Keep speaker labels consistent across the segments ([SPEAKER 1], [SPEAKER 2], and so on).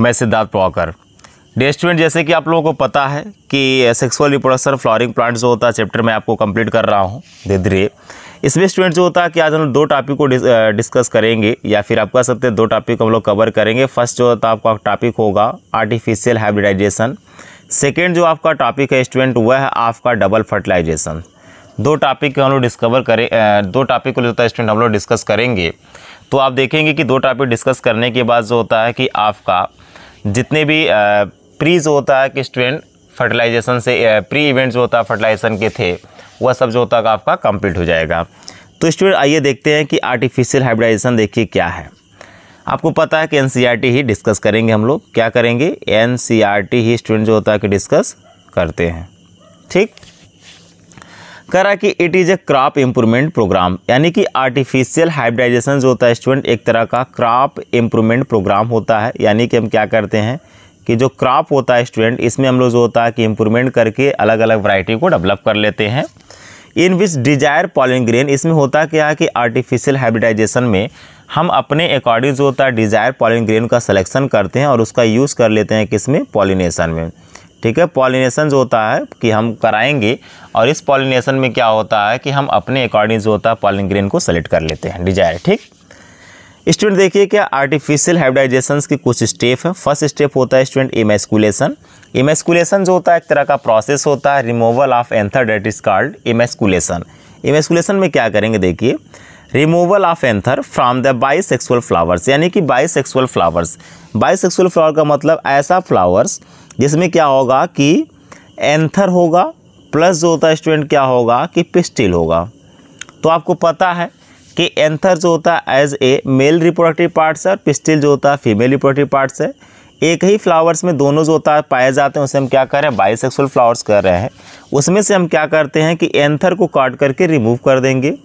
[SPEAKER 1] मैं Siddharth पवाकर day student जैसे कि आप लोगों को पता है कि सेक्सुअल रिप्रोडक्शन फ्लावरिंग प्लांट जो होता है चैप्टर मैं आपको कंप्लीट कर रहा हूँ धीरे धीरे इसमें स्टूडेंट जो होता है कि आज हम लोग दो टॉपिक को डिस्कस करेंगे या फिर आप कह सकते हैं दो टॉपिक हम लोग कवर करेंगे फर्स्ट जो होता है आपका टॉपिक होगा आर्टिफिशियल हाइब्रिडाइजेशन सेकेंड जो आपका टॉपिक है स्टूडेंट वह है आपका डबल फर्टिलाइजेशन दो टॉपिक हम लोग डिस्कवर करें दो टॉपिक को जो होता है स्टूडेंट हम लोग डिस्कस करेंगे तो आप देखेंगे कि दो टॉपिक डिस्कस करने के बाद जो होता है कि आपका जितने भी प्रीज होता है कि स्टूडेंट फर्टिलाइजेशन से प्री इवेंट्स जो होता है फर्टिलाइजेशन के थे वह सब जो होता है आपका कंप्लीट हो जाएगा तो स्टूडेंट आइए देखते हैं कि आर्टिफिशियल हाइब्रिडाइजेशन देखिए क्या है आपको पता है कि एन e ही डिस्कस करेंगे हम लोग क्या करेंगे एन e ही स्टूडेंट जो होता है कि डिस्कस करते हैं ठीक करा कि it is a crop improvement program यानी कि आर्टिफिशियल हाइब्रिडाइजेशन जो होता है स्टूडेंट एक तरह का क्रॉप इम्प्रूवमेंट प्रोग्राम होता है यानी कि हम क्या करते हैं कि जो क्रॉप होता है स्टूडेंट इसमें हम लोग जो होता है कि इम्प्रूवमेंट करके अलग अलग वैरायटी को डेवलप कर लेते हैं इन विच डिजायर पॉलिंग्रेन इसमें होता क्या है कि आर्टिफिशियल हाइब्रिडाइजेशन में हम अपने अकॉर्डिंग जो होता है डिजायर ग्रेन का सिलेक्शन करते हैं और उसका यूज़ कर लेते हैं किसमें पॉलिनेशन में ठीक है पॉलिनेशन जो होता है कि हम कराएंगे और इस पॉलिनेशन में क्या होता है कि हम अपने अकॉर्डिंग जो होता है पॉलिन ग्रेन को सेलेक्ट कर लेते हैं डिजायर ठीक स्टूडेंट देखिए क्या आर्टिफिशियल हाइब्रिडाइजेशन के कुछ स्टेप हैं फर्स्ट स्टेप होता है स्टूडेंट इमेस्कुलेशन इमेस्कुलेशन जो होता है एक तरह का प्रोसेस होता है removal of anther that is called emasculation emasculation में क्या करेंगे देखिए removal of anther from the bisexual flowers यानी कि bisexual flowers bisexual flower का मतलब ऐसा फ्लावर्स जिसमें क्या होगा कि एंथर होगा प्लस जो होता है स्टूडेंट क्या होगा कि पिस्टिल होगा तो आपको पता है कि एंथर जो होता है as a male reproductive parts है और पिस्टिल जो होता है फीमेल रिप्रोडक्टिव पार्ट्स है एक ही फ्लावर्स में दोनों जो होता है पाए जाते हैं उसे हम क्या कर रहे हैं बाइसेक्सुअल फ्लावर्स कर रहे हैं उसमें से हम क्या करते हैं कि एंथर को काट करके रिमूव कर देंगे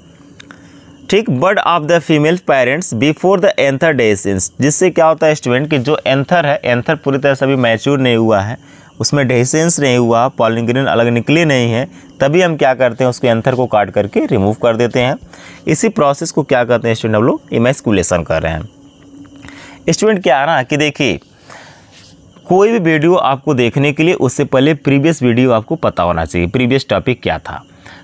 [SPEAKER 1] ठीक bud of the female parents before the anther dehiscence जिससे क्या होता है स्टूडेंट कि जो एंथर है एंथर पूरी तरह से अभी मैच्योर नहीं हुआ है उसमें डेसेंस नहीं हुआ पॉलिंग्रीन अलग निकले नहीं है तभी हम क्या करते हैं उसके एंथर को काट करके रिमूव कर देते हैं इसी प्रोसेस को क्या करते हैं स्टूडेंट हम लोग इमेस्कुलेशन कर रहे हैं स्टूडेंट क्या ना कि देखिए कोई भी वीडियो आपको देखने के लिए उससे पहले प्रीवियस वीडियो आपको पता होना चाहिए प्रीवियस टॉपिक क्या था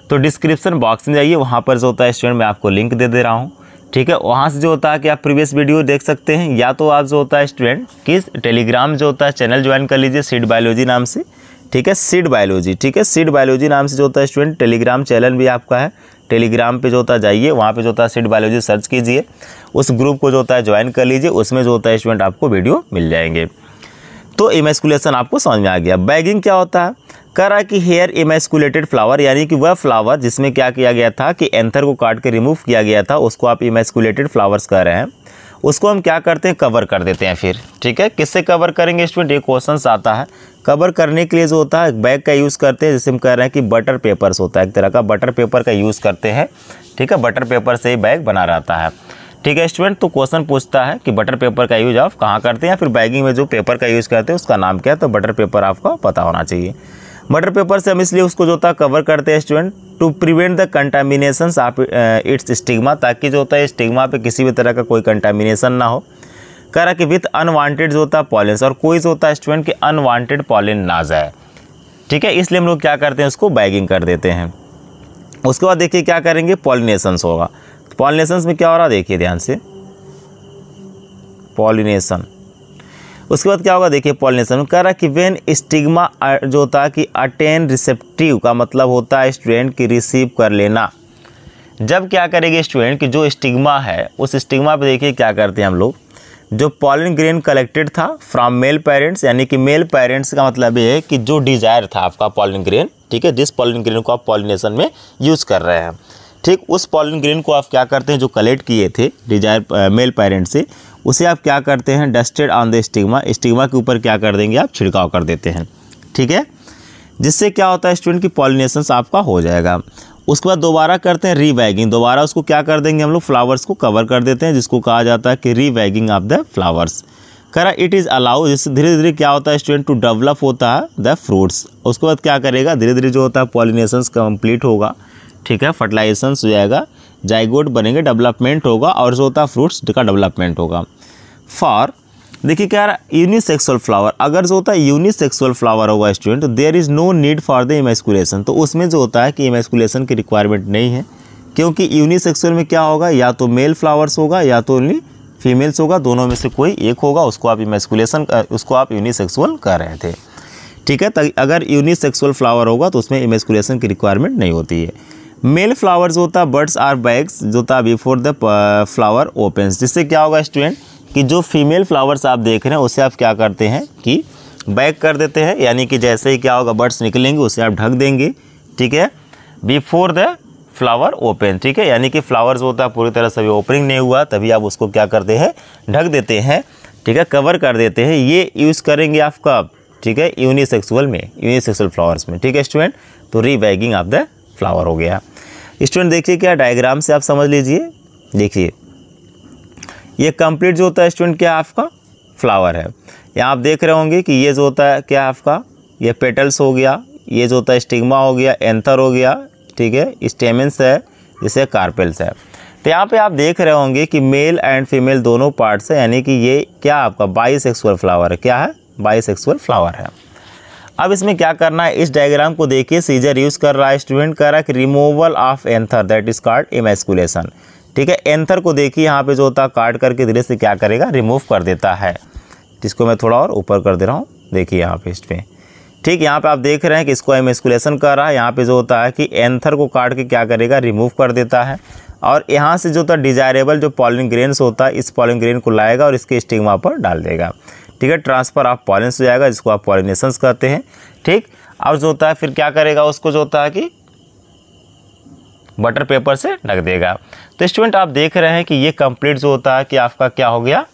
[SPEAKER 1] तो डिस्क्रिप्शन बॉक्स में जाइए वहाँ पर जो होता है स्टूडेंट मैं आपको लिंक दे दे रहा हूँ ठीक है वहाँ से जो होता है कि आप प्रीवियस वीडियो देख सकते हैं या तो आप जो होता है स्टूडेंट किस टेलीग्राम जो होता है चैनल ज्वाइन कर लीजिए सीड बायोलॉजी नाम से ठीक है सीड बायोलॉजी ठीक है सीड बायोलॉजी नाम से जो होता है स्टूडेंट टेलीग्राम चैनल भी आपका है टेलीग्राम पे जो होता है जाइए वहाँ पे जो होता है सीड बायोलॉजी सर्च कीजिए उस ग्रुप को जो होता है ज्वाइन कर लीजिए उसमें जो होता है स्टूडेंट आपको वीडियो मिल जाएंगे तो इमेस्कुलेशन आपको समझ में आ गया बैगिंग क्या होता है कह रहा है कि हेयर इमेस्कुलेटेड फ्लावर यानी कि वह फ्लावर जिसमें क्या किया गया था कि एंथर को काट के रिमूव किया गया था उसको आप इमेस्कुलेटेड फ्लावर्स कह रहे हैं उसको हम क्या करते हैं कवर कर देते हैं फिर ठीक है किससे कवर करेंगे स्टूडेंट ये क्वेश्चन आता है कवर करने के लिए जो होता है बैग का यूज़ करते हैं जिसे हम कह रहे हैं कि बटर पेपर्स होता है एक तरह का बटर पेपर का यूज़ करते हैं ठीक है बटर पेपर से ही बैग बना रहता है ठीक है स्टूडेंट तो क्वेश्चन पूछता है कि बटर पेपर का यूज़ आप कहाँ करते हैं या फिर बैगिंग में जो पेपर का यूज़ करते हैं उसका नाम क्या है तो बटर पेपर आपका पता होना चाहिए मटर पेपर से हम इसलिए उसको जो होता है कवर करते हैं student to prevent the contamination आप इट्स स्टिग्मा ताकि जो होता है स्टिग्मा पे किसी भी तरह का कोई कंटामिनेशन ना हो करा कि विथ अनवांटेड जो होता है पॉलेंस और कोई जो होता है स्टूडेंट कि अनवांटेड पॉलिन ना जाए ठीक है इसलिए हम लोग क्या करते हैं उसको बैगिंग कर देते हैं उसके बाद देखिए क्या करेंगे पॉलिनेशंस होगा पॉलिनेशंस में क्या हो रहा है देखिए ध्यान से पॉलिनेशन उसके बाद क्या होगा देखिए पॉलिनेशन में कह रहा है कि वेन स्टिग्मा uh, जो होता है कि अटेन रिसेप्टिव का मतलब होता है स्टूडेंट की रिसीव कर लेना जब क्या करेगी स्टूडेंट कि जो स्टिग्मा है उस स्टिग्मा पे देखिए क्या करते हैं हम लोग जो पॉलिन ग्रेन कलेक्टेड था फ्रॉम मेल पेरेंट्स यानी कि मेल पेरेंट्स का मतलब ये है कि जो डिजायर था आपका पॉलिन ग्रेन ठीक है जिस पॉलिन ग्रेन को आप पॉलिनेशन में यूज़ कर रहे हैं ठीक उस पॉलन ग्रेन को आप क्या करते हैं जो कलेक्ट किए थे डिजायर मेल पेरेंट से उसे आप क्या करते हैं dusted on the stigma stigma के ऊपर क्या कर देंगे आप छिड़काव कर देते हैं ठीक है जिससे क्या होता है स्टूडेंट की पॉलिनेशन आपका हो जाएगा उसके बाद दोबारा करते हैं रीवैगिंग दोबारा उसको क्या कर देंगे हम लोग फ्लावर्स को कवर कर देते हैं जिसको कहा जाता है कि रीवैगिंग ऑफ द फ्लावर्स करा इट इज़ अलाउ जिससे धीरे धीरे क्या होता है स्टूडेंट टू डेवलप होता है द फ्रूट्स उसके बाद क्या करेगा धीरे धीरे जो होता है पॉलिनेशंस कंप्लीट होगा ठीक है फर्टिलाइजेशन हो जाएगा जाइगोट बनेंगे डेवलपमेंट होगा और जो होता है फ्रूट्स का डेवलपमेंट होगा फॉर देखिए क्या यूनिसेक्सुअल फ्लावर अगर जो होता है यूनिसेक्सुअल फ्लावर होगा student there is no need for the emasculation तो उसमें जो होता है कि इमेस्कुलेशन की रिक्वायरमेंट नहीं है क्योंकि यूनिसेक्सुअल में क्या होगा या तो मेल फ्लावर्स होगा या तो ओनली फीमेल्स होगा दोनों में से कोई एक होगा उसको आप इमेस्कुलेशन उसको आप यूनिसेक्सुअल कह रहे थे ठीक है अगर यूनिसेक्सुअल फ्लावर होगा तो उसमें इमेस्कुलेशन की रिक्वायरमेंट नहीं होती है मेल फ्लावर्स होता बर्ड्स आर बैग्स जो था बिफोर द फ्लावर ओपन्स जिससे क्या होगा स्टूडेंट कि जो फीमेल फ्लावर्स आप देख रहे हैं उसे आप क्या करते हैं कि बैग कर देते हैं यानी कि जैसे ही क्या होगा बर्ड्स निकलेंगे उसे आप ढक देंगे ठीक है बिफोर द फ्लावर ओपन ठीक है यानी कि फ्लावर्स होता है पूरी तरह से अभी ओपनिंग नहीं हुआ तभी आप उसको क्या करते हैं ढक देते हैं ठीक है कवर कर देते हैं ये यूज़ करेंगे आप कब ठीक है यूनिसेक्सुअल में यूनिसेक्सुअल फ्लावर्स में ठीक है स्टूडेंट तो रीबैगिंग ऑफ द फ्लावर हो गया स्टूडेंट देखिए क्या डायग्राम से आप समझ लीजिए देखिए ये कंप्लीट जो होता है स्टूडेंट क्या आपका फ्लावर है यहाँ आप देख रहे होंगे कि ये जो होता है क्या आपका ये पेटल्स हो गया ये जो होता है स्टिग्मा हो गया एंथर हो गया ठीक है स्टेमेंस है जिसे कार्पेल्स है तो यहाँ पे आप देख रहे होंगे कि मेल एंड फीमेल दोनों पार्ट्स है यानी कि ये क्या आपका बाई सेक्सुअल फ्लावर है क्या है बाई सेक्सुअल फ्लावर है अब इसमें क्या करना है इस डायग्राम को देखिए सीजर यूज़ कर रहा है स्टूडेंट कर रहा है कि removal of anther that is called emasculation ठीक है एंथर को देखिए यहाँ पे जो होता है काट करके धीरे से क्या करेगा रिमूव कर देता है जिसको मैं थोड़ा और ऊपर कर दे रहा हूँ देखिए यहाँ पे इस पर ठीक यहाँ पे आप देख रहे हैं कि इसको एमेस्कुलेशन कर रहा है यहाँ पे जो होता है कि एंथर को काट के क्या करेगा रिमूव कर देता है और यहाँ से जो होता है डिजायरेबल जो पॉलिंग ग्रेन्स होता है इस पॉलिंग ग्रेन को लाएगा और इसके स्टिग्मा पर डाल देगा ठीक है ट्रांसफ़र ऑफ पॉलेंस हो जाएगा जिसको आप पॉलिनेशंस कहते हैं ठीक और जो होता है फिर क्या करेगा उसको जो होता है कि बटर पेपर से ढक देगा तो स्टूडेंट आप देख रहे हैं कि ये कंप्लीट जो होता है कि आपका क्या हो गया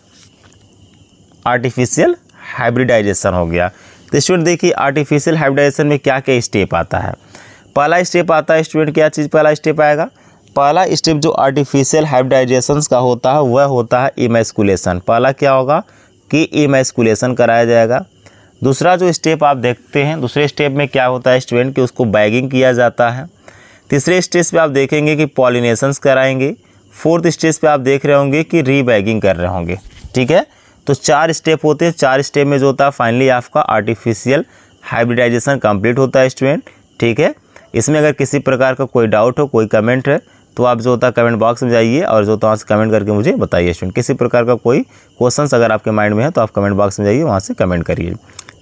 [SPEAKER 1] आर्टिफिशियल हाइब्रिडाइजेशन हो गया तो स्टूडेंट देखिए आर्टिफिशियल हाइब्रिडाइजेशन में क्या क्या स्टेप आता है पहला स्टेप आता है स्टूडेंट क्या चीज़ पहला स्टेप आएगा पहला स्टेप जो आर्टिफिशियल हाइब्रिडाइजेशन का होता है वह होता है इमेस्कुलेशन पहला क्या होगा कि इमेस्कुलेशन कराया जाएगा दूसरा जो स्टेप आप देखते हैं दूसरे स्टेप में क्या होता है स्टूडेंट कि उसको बैगिंग किया जाता है तीसरे स्टेज पे आप देखेंगे कि पॉलिनेशंस कराएंगे फोर्थ स्टेज पे आप देख रहे होंगे कि रीबैगिंग कर रहे होंगे ठीक है तो चार स्टेप होते हैं चार स्टेप में जो होता है फाइनली आपका आर्टिफिशियल हाइब्रिडाइजेशन कंप्लीट होता है स्टूडेंट ठीक है इसमें अगर किसी प्रकार का कोई डाउट हो कोई कमेंट है तो आप जो होता है कमेंट बॉक्स में जाइए और जो होता है वहाँ से कमेंट करके मुझे बताइए स्टूडेंट किसी प्रकार का कोई क्वेश्चन अगर आपके माइंड में है तो आप कमेंट बॉक्स में जाइए वहाँ से कमेंट करिए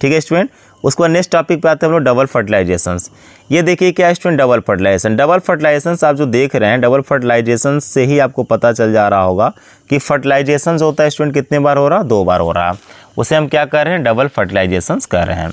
[SPEAKER 1] ठीक है स्टूडेंट उसके बाद नेक्स्ट टॉपिक पे आते हैं हम लोग डबल फर्टिलाइजेशन ये देखिए क्या student double fertilization double fertilization आप जो देख रहे हैं डबल फर्टिलाइजेशन से ही आपको पता चल जा रहा होगा कि फर्टिलाइजेशन जो होता है स्टूडेंट कितने बार हो रहा है दो बार हो रहा है उसे हम क्या कर रहे हैं डबल फर्टिलाइजेशन कर रहे हैं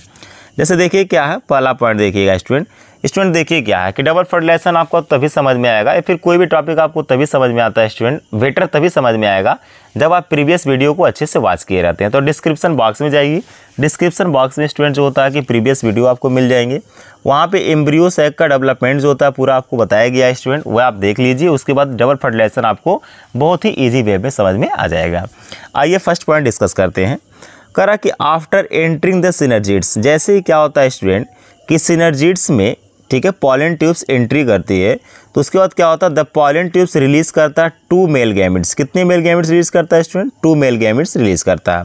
[SPEAKER 1] जैसे देखिए क्या है पहला पॉइंट देखिएगा स्टूडेंट स्टूडेंट देखिए क्या है कि डबल फर्टिलाइजेशन आपको तभी समझ में आएगा या फिर कोई भी टॉपिक आपको तभी समझ में आता है स्टूडेंट बेटर तभी समझ में आएगा जब आप प्रीवियस वीडियो को अच्छे से वॉच किए रहते हैं तो डिस्क्रिप्शन बॉक्स में जाइए डिस्क्रिप्शन बॉक्स में स्टूडेंट जो होता है कि प्रीवियस वीडियो आपको मिल जाएंगे वहाँ पर एम्ब्रियो सेक का डेवलपमेंट जो होता है पूरा आपको बताया गया है स्टूडेंट वह आप देख लीजिए उसके बाद डबल फर्टिलाइजेशन आपको बहुत ही ईजी वे में समझ में आ जाएगा आइए फर्स्ट पॉइंट डिस्कस करते हैं करा कि आफ्टर एंट्रिंग द सिनर्जिट्स जैसे ही क्या होता है स्टूडेंट कि सिनर्जिट्स में ठीक है पॉलिन ट्यूब्स एंट्री करती है तो उसके बाद क्या होता है द पॉलिन ट्यूब्स रिलीज़ करता है टू मेल गैमिट्स कितने मेल गैमिट्स रिलीज़ करता है student two male gametes release करता है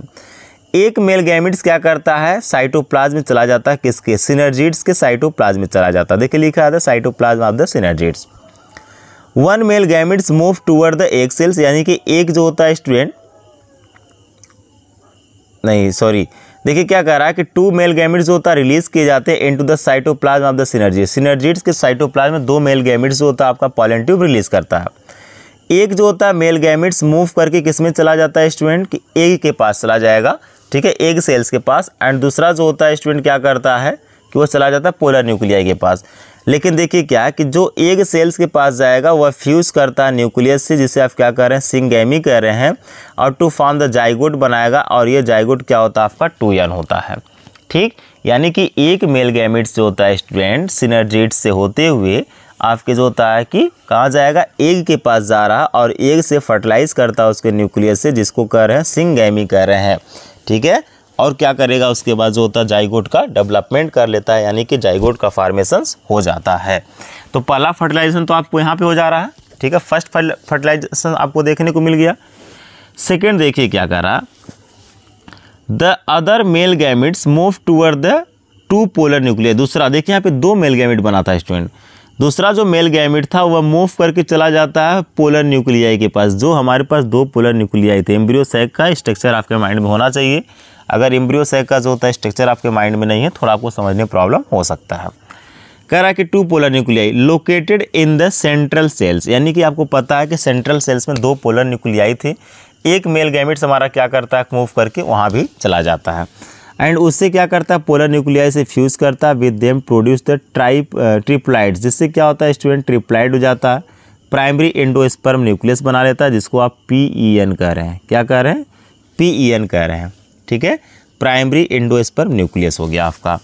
[SPEAKER 1] एक मेल गैमिट्स क्या करता है साइटोप्लाज्म में चला जाता है किसके सिनर्जीड्स के साइटोप्लाज्म में चला जाता है देखिए लिखा है cytoplasm of the synergids one male gametes move toward the egg cells यानी कि एक जो होता है स्टूडेंट नहीं सॉरी देखिए क्या कह रहा है कि टू मेल गैमिट्स जो होता है रिलीज किए जाते हैं into the cytoplasm of the synergid synergids के साइटोप्लाज्म में दो मेल गैमिट्स जो होता है आपका पॉलन ट्यूब रिलीज करता है एक जो होता है मेल गैमिट्स मूव करके किस में चला जाता है स्टूडेंट कि एग के पास चला जाएगा ठीक है एग सेल्स के पास एंड दूसरा जो होता है स्टूडेंट क्या करता है कि वो चला जाता है पोलर न्यूक्लियाई के पास लेकिन देखिए क्या है कि जो एग सेल्स के पास जाएगा वह फ्यूज़ करता है न्यूक्लियस से जिसे आप क्या कह रहे हैं सिंगेमी कह रहे हैं और टू फॉर्म द जाइगोट बनाएगा और ये जाइगोट क्या होता है आपका टू एन होता है ठीक यानी कि एक मेल गैमिट जो होता है स्टूडेंट सिनर्जिट से होते हुए आपके जो होता है कि कहाँ जाएगा एग के पास जा रहा और एग से फर्टिलाइज करता है उसके न्यूक्लियस से जिसको कह रहे हैं सिंगेमी कह रहे हैं ठीक है और क्या करेगा उसके बाद जो होता है जाइगोट का डेवलपमेंट कर लेता है यानी कि जाइगोट का फार्मेशन हो जाता है तो पहला फर्टिलाइजेशन तो आपको यहाँ पे हो जा रहा है ठीक है फर्स्ट फर्टिलाइजेशन आपको देखने को मिल गया सेकेंड देखिए क्या कर रहा the other male gametes move toward the two polar nuclear दूसरा देखिए यहाँ पे दो मेल गैमिट बना था स्टूडेंट दूसरा जो मेल गैमिट था वह मूव करके चला जाता है पोलर न्यूक्लियाई के पास जो हमारे पास दो पोलर न्यूक्लियाई थे एम्ब्रियो सैक का स्ट्रक्चर आपके माइंड में होना चाहिए अगर इम्ब्रियो सेक का जो होता है स्ट्रक्चर आपके माइंड में नहीं है थोड़ा आपको समझने में प्रॉब्लम हो सकता है कह रहा है कि two polar nuclei located in the central cells यानी कि आपको पता है कि सेंट्रल सेल्स में दो पोलर न्यूक्लियाई थे एक मेल गैमिट्स हमारा क्या करता है मूव करके वहाँ भी चला जाता है एंड उससे क्या करता है पोलर न्यूक्लियाई से फ्यूज़ करता है with them produce the trip triploid जिससे क्या होता है स्टूडेंट ट्रिप्लाइड हो जाता है प्राइमरी इंडोस्पर्म न्यूक्लियस बना लेता है जिसको आप पी ई एन कह रहे हैं क्या कह रहे हैं पी ई एन कह रहे हैं ठीक है प्राइमरी इंडोस्पर्म न्यूक्लियस हो गया आपका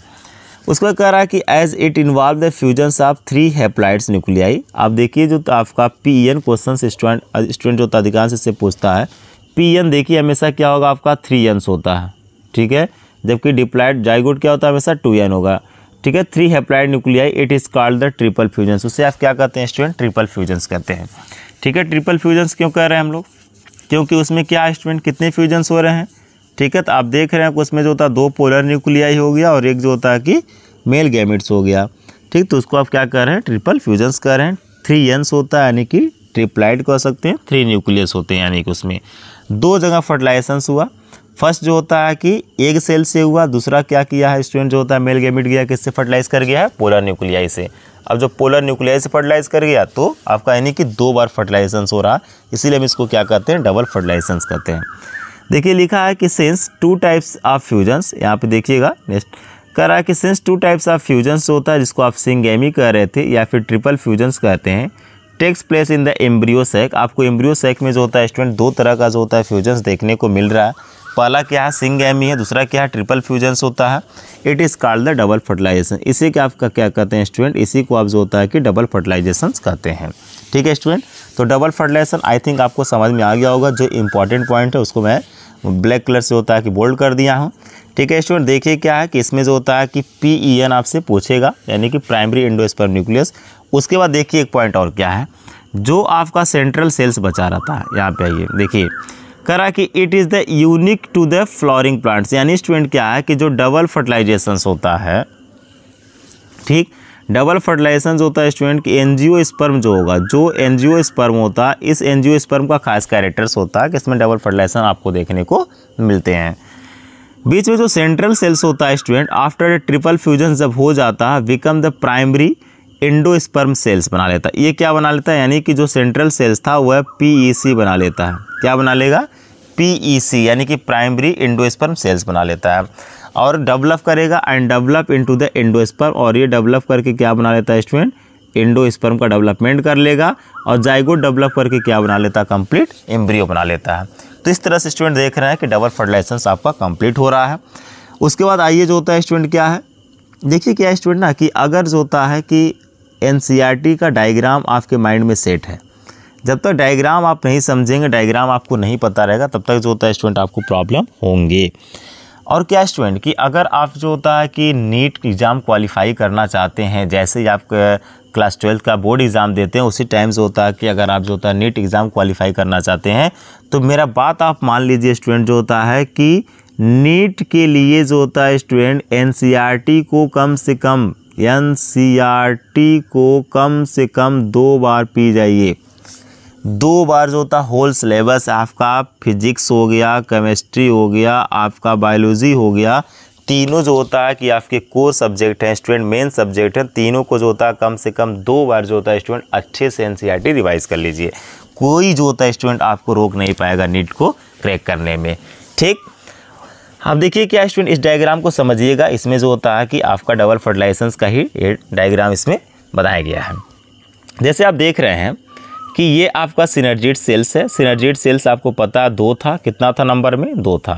[SPEAKER 1] उसके बाद कह रहा है कि as it involve the fusions of three haploids nuclei आप देखिए जो तो आपका P N question student student जो तो अधिकांश इससे पूछता है पी एन देखिए हमेशा क्या होगा आपका थ्री एनस होता है ठीक है जबकि डिप्लाइड जाइगोड क्या होता है हमेशा टू एन होगा ठीक है three haploid nuclei it is called the triple fusions उसे आप क्या कहते हैं स्टूडेंट ट्रिपल फ्यूजन्स कहते हैं ठीक है ट्रिपल फ्यूजन्स क्यों कह रहे हैं हम लोग क्योंकि उसमें क्या स्टूडेंट कितने फ्यूजन्स हो रहे हैं ठीक है तो आप देख रहे हैं उसमें जो होता है दो पोलर न्यूक्लियाई हो गया और एक जो होता है कि मेल गैमिट्स हो गया ठीक तो उसको आप क्या कर रहे हैं ट्रिपल फ्यूजन्स कर रहे हैं थ्री यंस होता है यानी कि ट्रिपलाइट कह सकते हैं थ्री न्यूक्लियस होते हैं यानी कि उसमें दो जगह फर्टिलाइजेशंस हुआ फर्स्ट जो होता है कि एक सेल से हुआ दूसरा क्या किया है स्टूडेंट जो होता है मेल गैमिट गया किससे फर्टिलाइज कर गया है पोलर न्यूक्लियाई से अब जब पोलर न्यूक्लियाई से फर्टिलाइज कर गया तो आपका यानी कि दो बार फर्टिलाइजेशन हो रहा इसीलिए हम इसको क्या कहते हैं डबल फर्टिलाइजेशंस कहते हैं देखिए लिखा है कि sense two types of fusions यहाँ पे देखिएगा नेक्स्ट कह रहा है कि sense two types of fusions होता है जिसको आप सिंगेमी कह रहे थे या फिर ट्रिपल फ्यूजन्स कहते हैं takes place in the embryo sac आपको एम्ब्रियो सेक में जो होता है स्टूडेंट दो तरह का जो होता है फ्यूजन्स देखने को मिल रहा है पहला क्या है सिंगेमी है दूसरा क्या है ट्रिपल फ्यूजन्स होता है it is called the double fertilization इसी के आपका क्या कहते हैं स्टूडेंट इसी को आप जो होता है कि डबल फर्टिलाइजेशन कहते हैं ठीक है स्टूडेंट तो डबल फर्टिलाइजेशन आई थिंक आपको समझ में आ गया होगा जो इंपॉर्टेंट पॉइंट है उसको मैं ब्लैक कलर से होता है कि बोल्ड कर दिया हूँ ठीक है स्टूडेंट देखिए क्या है कि इसमें जो होता है कि पी ई एन आपसे पूछेगा यानी कि प्राइमरी इंडोस्पर न्यूक्लियस उसके बाद देखिए एक पॉइंट और क्या है जो आपका सेंट्रल सेल्स बचा रहता है यहाँ पे आइए देखिए करा कि it is the unique to the flowering plants यानी स्टूडेंट क्या है कि जो डबल फर्टिलाइजेशन होता है ठीक डबल फर्टिलाइजेशन जो होता है स्टूडेंट की एनजीओ स्पर्म जो होगा जो एनजीओ स्पर्म होता है इस एनजीओ स्पर्म का खास कैरेक्टर्स होता है कि इसमें डबल फर्टिलाइजेशन आपको देखने को मिलते हैं बीच में जो सेंट्रल सेल्स होता है स्टूडेंट आफ्टर ट्रिपल फ्यूजन जब हो जाता है become the primary endosperm cells बना लेता है ये क्या बना लेता है यानी कि जो सेंट्रल सेल्स था वह सी e बना लेता है क्या बना लेगा सी e यानी कि प्राइमरी इंडो स्पर्म सेल्स बना लेता है और डेवलप करेगा and develop into the endosperm और ये डेवलप करके क्या बना लेता है स्टूडेंट इंडो स्पर्म का डेवलपमेंट कर लेगा और जाइगो डेवलप करके क्या बना लेता है कम्प्लीट एम्ब्रियो बना लेता है तो इस तरह से स्टूडेंट देख रहे हैं कि डबल फर्टिलाइजेशन आपका कंप्लीट हो रहा है उसके बाद आइए जो होता है स्टूडेंट क्या है देखिए क्या स्टूडेंट ना कि अगर जो होता है कि एन e का डायग्राम आपके माइंड में सेट है जब तक डायग्राम आप नहीं समझेंगे डायग्राम आपको नहीं पता रहेगा तब तक जो होता है स्टूडेंट आपको प्रॉब्लम होंगे और क्या स्टूडेंट कि अगर आप जो होता है कि नीट एग्ज़ाम क्वालिफाई करना चाहते हैं जैसे ही आप क्लास ट्वेल्थ का बोर्ड एग्ज़ाम देते हैं उसी टाइम से होता है कि अगर आप जो होता है नीट एग्ज़ाम क्वालिफाई करना चाहते हैं तो मेरा बात आप मान लीजिए स्टूडेंट जो होता है कि नीट के लिए जो होता है स्टूडेंट एन e को कम से कम एन e को कम से कम दो बार पी जाइए दो बार जो होता होल सिलेबस आपका फिजिक्स हो गया केमिस्ट्री हो गया आपका बायोलॉजी हो गया तीनों जो होता है कि आपके कोर सब्जेक्ट हैं स्टूडेंट मेन सब्जेक्ट हैं तीनों को जो होता है कम से कम दो बार जो होता है स्टूडेंट अच्छे से एन रिवाइज़ e कर लीजिए कोई जो होता है स्टूडेंट आपको रोक नहीं पाएगा नीट को क्रैक करने में ठीक आप देखिए क्या स्टूडेंट इस डायग्राम को समझिएगा इसमें जो होता है कि आपका डबल फर्टिलाइसेंस का ही डायग्राम इसमें बताया गया है जैसे आप देख रहे हैं कि ये आपका सिनर्जिट सेल्स है सिनर्जिट सेल्स आपको पता दो था कितना था नंबर में दो था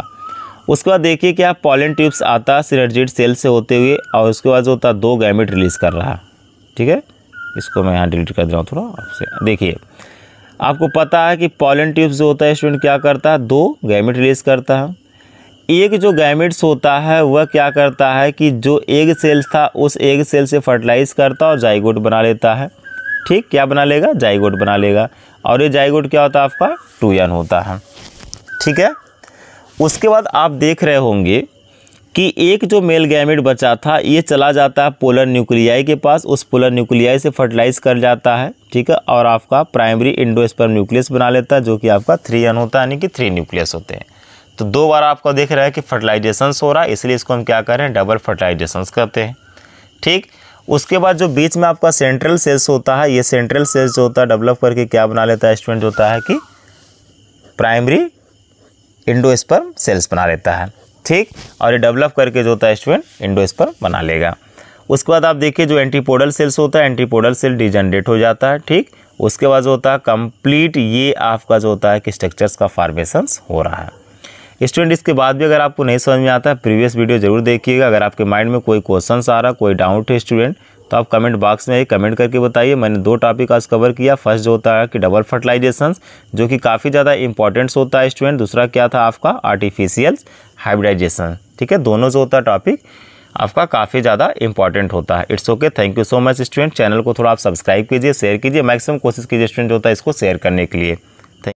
[SPEAKER 1] उसके बाद देखिए कि आप पॉलन ट्यूब्स आता सिनर्जिट सेल से होते हुए और उसके बाद जो होता दो गैमिट रिलीज़ कर रहा ठीक है इसको मैं यहाँ डिलीट कर दे रहा हूँ थोड़ा आपसे देखिए आपको पता है कि पॉलिन ट्यूब्स जो होता है स्टूडेंट क्या करता है दो गैमिट रिलीज़ करता है एक जो गैमिट्स होता है वह क्या करता है कि जो एग सेल्स था उस एग सेल से फर्टिलाइज़ करता और जाइगोट बना लेता है ठीक क्या बना लेगा जाइगोड बना लेगा और ये जाइगोड क्या होता है आपका टू एन होता है ठीक है उसके बाद आप देख रहे होंगे कि एक जो मेल गैमेट बचा था ये चला जाता है पोलर न्यूक्लियाई के पास उस पोलर न्यूक्लियाई से फर्टिलाइज कर जाता है ठीक है और आपका प्राइमरी इंडोस्पर्म न्यूक्लियस बना लेता है जो कि आपका थ्री एन होता है यानी कि थ्री न्यूक्लियस होते हैं तो दो बार आपका देख रहा है कि फर्टिलाइजेशन हो रहा है इसलिए इसको हम क्या करें डबल फर्टिलाइजेशन करते हैं ठीक उसके बाद जो बीच में आपका सेंट्रल सेल्स होता है ये सेंट्रल सेल्स जो होता है डेवलप करके क्या बना लेता है स्टूडेंट होता है कि प्राइमरी इंडोस्पर्म सेल्स बना लेता है ठीक और ये डेवलप करके जो होता है स्टूडेंट इंडोस्पर्म बना लेगा उसके बाद आप देखिए जो एंटीपोडल सेल्स होता है एंटीपोडल सेल डिजनरेट हो जाता है ठीक उसके बाद जो होता है कंप्लीट ये आपका जो होता है कि स्ट्रक्चर्स का फॉर्मेशंस हो रहा है स्टूडेंट इसके बाद भी अगर आपको नहीं समझ में आता है प्रीवियस वीडियो जरूर देखिएगा अगर आपके माइंड में कोई क्वेश्चन आ रहा कोई डाउट है स्टूडेंट तो आप कमेंट बॉक्स में कमेंट करके बताइए मैंने दो टॉपिक आज कवर किया फर्स्ट जो होता है कि डबल फर्टिलाइजेशन जो कि काफ़ी ज़्यादा इंपॉर्टेंट्स होता है स्टूडेंट दूसरा क्या था आपका आर्टिफिशियल हाइब्रिडाइजेशन ठीक है दोनों जो होता है टॉपिक आपका काफ़ी ज़्यादा इंपॉर्टेंट होता है it's okay thank you so much student channel को थोड़ा आप सब्सक्राइब कीजिए शेयर कीजिए मैक्सिमम कोशिश कीजिए स्टूडेंट जो होता है इसको शेयर करने के लिए